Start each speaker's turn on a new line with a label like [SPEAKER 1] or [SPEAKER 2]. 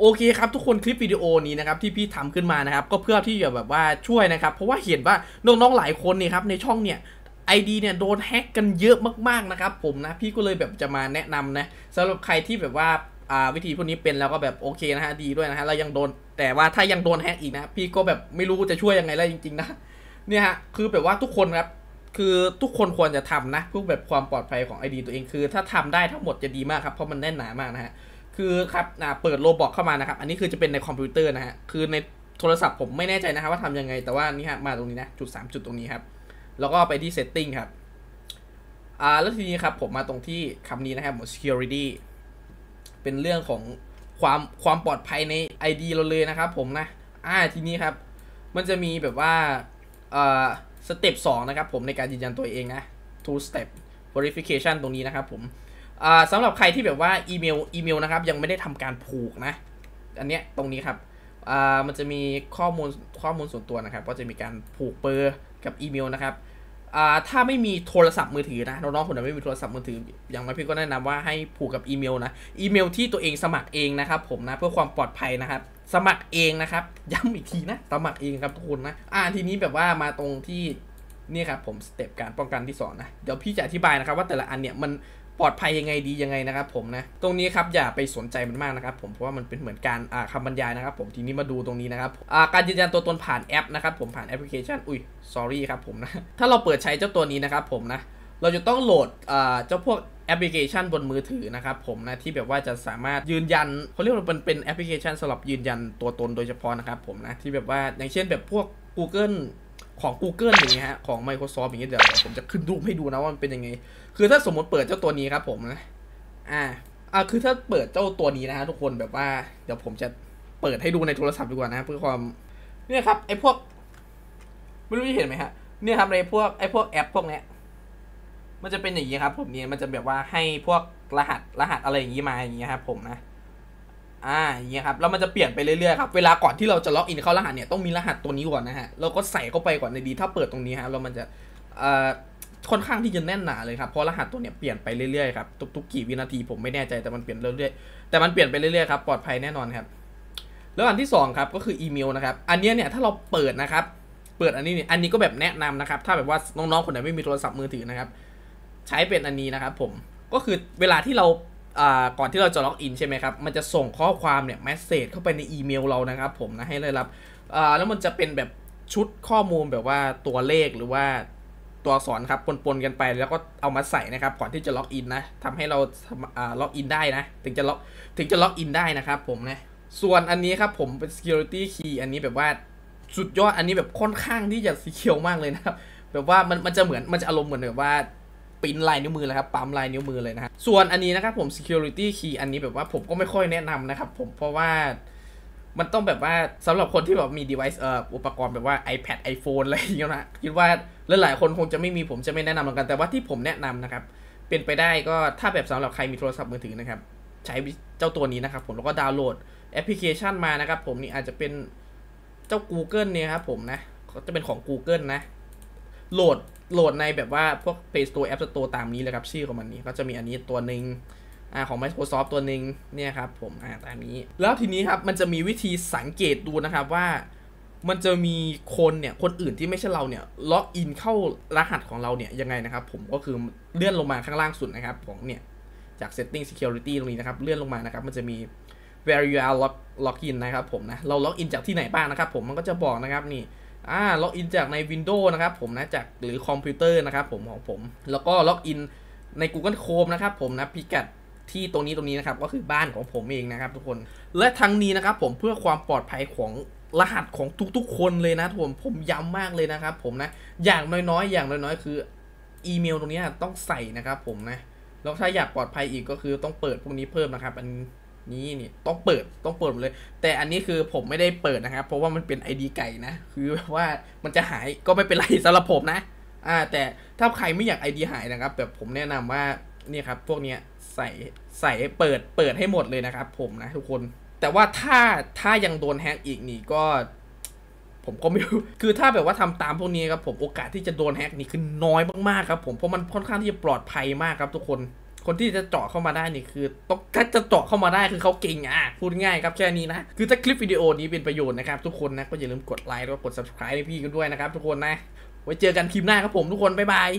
[SPEAKER 1] โอเคครับทุกคนคลิปวิดีโอนี้นะครับที่พี่ทำขึ้นมานะครับก็เพื่อที่จะแบบว่าช่วยนะครับ เพราะว่าเห็นว่าน้องๆหลายคนนี่ครับในช่องเนี่ยไอดีเนี่ยโดนแฮ็กกันเยอะมากๆนะครับผมนะพี่ก็เลยแบบจะมาแนะนำนะสำหรับใครที่แบบว่าวิธีพวกนี้เป็นแล้วก็แบบโอเคนะฮะดีด้วยนะฮะเรายังโดน แต่ว่าถ้ายังโดนแฮ็กอีกนะพี่ก็แบบไม่รู้จะช่วยยังไงแล้วจริงๆนะเนี่ยฮะคือแบบว่าทุกคนครับคือทุกคนควรจะทำนะเพื่อแบบความปลอดภัยของไอดีตัวเองคือ ถ้าทำได้ทั้งหมดจะดีมากครับเพราะมันแน่นหนามากนะฮะคือครับเปิดโลบอทเข้ามานะครับอันนี้คือจะเป็นในคอมพิวเตอร์นะฮะคือในโทรศัพท์ผมไม่แน่ใจนะครับ ว่าทำยังไงแต่ว่านี่ฮะมาตรงนี้นะจุด 3 จุดตรงนี้ครับแล้วก็ไปที่เซตติ้งครับอ่าแล้วทีนี้ ครับผมมาตรงที่คำนี้นะครับม security เป็นเรื่องของความความปลอดภัยใน ID เราเลยนะครับผมนะอ่าทีนี้ครับ มันจะมีแบบว่าอ่าสเต็ปสองนะครับผมในการยืนยันตัวเองนะ two step verification ตรงนี้นะครับผมสำหรับใครที่แบบว่าอีเมลอีเมลนะครับ ยังไม่ได้ทำการผูกนะอันเนี้ยตรงนี้ครับมันจะมีข้อมูลข้อมูลส่วนตัวนะครับก็จะมีการผูกเบอร์กับอีเมลนะครับถ้าไม่มีโทรศัพท์มือถือนะน้องๆคนไหนไม่มีโทรศัพท์มือถืออย่างไรพี่ก็แนะนำว่าให้ผูกกับอีเมลนะอีเมลที่ตัวเองสมัครเองนะครับผมนะเพื่อความปลอดภัยนะครับ สมัครเองนะครับย้ำอีกทีนะสมัครเองครับทุกคนนะอ่าทีนี้แบบว่ามาตรงที่นี่ครับผมสเต็ปการป้องกันที่สอนนะ เดี๋ยวพี่จะอธิบายนะครับ ว่าแต่ละอันเนี่ยมันปลอดภัยยังไงดียังไงนะครับผมนะตรงนี้ครับอย่าไปสนใจมันมากนะครับ ผมเพราะว่ามันเป็นเหมือนการคำบรรยายนะครับผมทีนี้มาดูตรงนี้นะครับการยืนยันตัวตนผ่านแอปนะครับผมผ่านแอปพลิเคชันอุ้ย sorry ครับผมนะถ้าเราเปิดใช้เจ้าตัวนี้นะครับผมนะเราจะต้องโหลดเจ้าพวกแอปพลิเคชันบนมือถือนะครับผมนะที่แบบว่าจะสามารถยืนยันเขาเรียกว่าเป็นเป็นแอปพลิเคชันสำหรับยืนยันตัวตนโดยเฉพาะนะครับผมนะที่แบบว่าอย่างเช่นแบบพวก Google ของ Google อย่างเงี้ยฮะ ของ Microsoft อย่างเงี้ยเดี๋ยวผมจะขึ้นรูปให้ดูนะว่ามันเป็นยังไง คือถ้าสมมติเปิดเจ้าตัวนี้ครับผมนะ อ่าอ่าคือถ้าเปิดเจ้าตัวนี้นะฮะ ทุกคนแบบว่า เดี๋ยวผมจะเปิดให้ดูในโทรศัพท์ดีกว่านะ เพื่อความ เนี่ยครับไอพวกไม่รู้ที่เห็นไหมฮะเนี่ยครับในพวกไอพวก แอปพวกเนี้ยมันจะเป็นอย่างนี้ครับ ผมเนี่ยมันจะแบบว่าให้พวกรหัสรหัสอะไรอย่างนี้มาอย่างเงี้ยครับผมนะอ่าอย่างเงี้ยครับแล้วมันจะเปลี่ยนไปเรื่อยๆครับเวลาก่อนที่เราจะล็อกอินเข้ารหัสเนี่ยต้องมีรหัสตัวนี้ก่อนนะฮะเราก็ใส่เข้าไปก่อนในดี ถ้าเปิดตรงนี้ฮะแล้วมันจะเอ่อค่อนข้างที่จะแน่นหนาเลยครับ เพราะรหัสตัวเนี้ยเปลี่ยนไปเรื่อยๆครับทุกๆกี่วินาทีผมไม่แน่ใจแต่มันเปลี่ยนเรื่อยๆแต่มันเปลี่ยนไปเรื่อยๆครับปลอดภัยแน่นอนครับแล้วอันที่2ครับก็คืออีเมลนะครับอันนี้เนี่ยถ้าเราเปิดนะครับเปิดอันนี้เนี่ยอันนี้ก็แบบแนะนำนะครับ ถ้าแบบว่าน้องๆคนไหนไม่มีโทรศัพท์มือถือนะครับใช้เป็นอันนี้นะครับผมก็คือเวลาที่เราก่อนที่เราจะล็อกอินใช่ไหมครับ มันจะส่งข้อความเนี่ยแมสเซจเข้าไปในอีเมลเรานะครับ ผมนะให้ได้รับ แล้วมันจะเป็นแบบชุดข้อมูลแบบว่าตัวเลขหรือว่า ตัวอักษรครับปนๆกันไป แล้วก็เอามาใส่นะครับ ก่อนที่จะล็อกอินนะทำให้เราล็อกอินได้นะ ถึงจะล็อกถึงจะล็อกอินได้นะครับผมนะส่วนอันนี้ครับผมเป็น security key อันนี้แบบว่าสุดยอดอันนี้แบบค่อนข้างที่จะสีเขียวมากเลยนะครับแบบว่ามันมันจะเหมือนมันจะอารมณ์เหมือนแบบว่าปิ้นลายนิ้วมือเลยครับปั๊มลายนิ้วมือเลยนะฮะส่วนอันนี้นะครับผม security key อันนี้แบบว่าผมก็ไม่ค่อยแนะนำนะครับผมเพราะว่ามันต้องแบบว่าสำหรับคนที่แบบมี device เอ่ออุปกรณ์แบบว่า iPad iPhone อะไรอย่างเงี้ยนะคิดว่าลหลายๆคนคงจะไม่มีผมจะไม่แนะนำเหมือนกันแต่ว่าที่ผมแนะนำนะครับ เป็นไปได้ก็ถ้าแบบสำหรับใครมีโทรศัพท์มือถือนะครับใช้เจ้าตัวนี้นะครับผมแล้วก็ดาวน์โหลดแอปพลิเคชันมานะครับผมนี่อาจจะเป็นเจ้า Google เนี่ยครับผมนะจะเป็นของ Google นะโหลดโหลดในแบบว่าพวก Play Store App Store ตามนี้เลยครับ ชื่อของมันนี้ก็จะมีอันนี้ตัวหนึ่งอ่าของ Microsoft ตัวหนึ่งเนี่ยครับผมอ่าตามนี้ แล้วทีนี้ครับมันจะมีวิธีสังเกตดูนะครับว่ามันจะมีคนเนี่ยคนอื่นที่ไม่ใช่เราเนี่ยล็อกอินเข้ารหัสของเราเนี่ยยังไงนะครับ ผมก็คือเลื่อนลงมาข้างล่างสุดนะครับของเนี่ยจาก setting security ตรงนี้นะครับเลื่อนลงมานะครับ มันจะมี where you are log login นะครับผมนะเราล็อกอินจากที่ไหนบ้างนะครับผมมันก็จะบอกนะครับนี่อ่าล็อกอินจากใน Windows นะครับ ผมนะจากหรือคอมพิวเตอร์นะครับ ผม ของผมแล้วก็ล็อกอินใน Google Chrome นะครับผม นะพิกัดที่ตรงนี้ตรงนี้นะครับก็คือบ้านของผมเองนะครับ ทุกคน และทั้งนี้ นะครับผมเพื่อความปลอดภัยของรหัสของทุก ๆ คนเลยนะทุกคนผมย้ำมากเลยนะ ครับ ผม นะ อย่างน้อยๆ อย่างน้อยๆคืออีเมล ตรงนี้ต้องใส่นะครับผม นะแล้วถ้าอยากปลอดภัยอีกก็คือต้องเปิดพวกนี้เพิ่มนะครับอันนี่นี่ต้องเปิดต้องเปิดเลย แต่อันนี้คือผมไม่ได้เปิดนะครับ เพราะว่ามันเป็น ID ไก่นะ คือว่ามันจะหายก็ไม่เป็นไรสำหรับผมนะ อ่า แต่ถ้าใครไม่อยาก ID หายนะครับ แบบผมแนะนำว่านี่ครับ พวกเนี้ยใส่ใส่เปิดเปิดให้หมดเลยนะครับผมนะทุกคน แต่ว่าถ้าถ้ายังโดนแฮกอีกนี่ก็ ผมก็ไม่รู้คือถ้าแบบว่าทำตามพวกนี้ครับผมโอกาสที่จะโดนแฮกนี่คือน้อยมากๆครับผมเพราะมันค่อนข้างที่จะปลอดภัยมากครับ ทุกคนคนที่จะเจาะเข้ามาได้นี่คือต้องถ้าจะเจาะเข้ามาได้คือเขาเก่งอ่ะ พูดง่ายครับแค่นี้นะ คือถ้าคลิปวิดีโอนี้เป็นประโยชน์นะครับ ทุกคนนะ ก็อย่าลืมกดไลค์แล้วก็กด subscribe ให้พี่กันด้วยนะครับทุกคนนะ ไว้เจอกันคลิปหน้าครับผมทุกคน บ๊ายบาย